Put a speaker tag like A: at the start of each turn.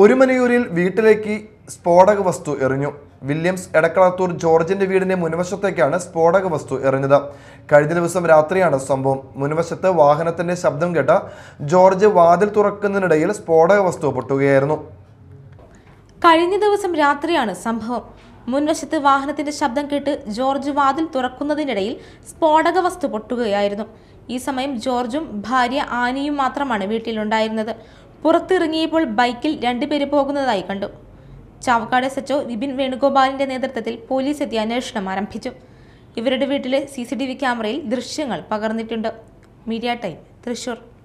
A: ഒരുമനയൂരിൽ വീട്ടിലേക്ക് സ്ഫോടക വസ്തു എറിഞ്ഞു വില്യംസ് എടക്കളത്തൂർ ജോർജിന്റെ വീടിന്റെ മുൻവശത്തേക്കാണ് സ്ഫോടക വസ്തു എറിഞ്ഞത് കഴിഞ്ഞ ദിവസം രാത്രിയാണ് സംഭവം മുൻവശത്ത് വാഹനത്തിന്റെ ശബ്ദം കേട്ട ജോർജ് വാതിൽ തുറക്കുന്നതിനിടയിൽ സ്ഫോടക വസ്തു പൊട്ടുകയായിരുന്നു
B: കഴിഞ്ഞ ദിവസം രാത്രിയാണ് സംഭവം മുൻവശത്ത് വാഹനത്തിന്റെ ശബ്ദം കേട്ട് ജോർജ് വാതിൽ തുറക്കുന്നതിനിടയിൽ സ്ഫോടക വസ്തു പൊട്ടുകയായിരുന്നു ഈ സമയം ജോർജും ഭാര്യ ആനിയും മാത്രമാണ് വീട്ടിലുണ്ടായിരുന്നത് പുറത്തിറങ്ങിയപ്പോൾ ബൈക്കിൽ രണ്ടുപേര് പോകുന്നതായി കണ്ടു ചാവക്കാട് എസ് വിപിൻ വേണുഗോപാലിന്റെ നേതൃത്വത്തിൽ പോലീസ് എത്തി അന്വേഷണം ആരംഭിച്ചു ഇവരുടെ വീട്ടിലെ സി ക്യാമറയിൽ ദൃശ്യങ്ങൾ പകർന്നിട്ടുണ്ട് മീഡിയ ടൈം തൃശൂർ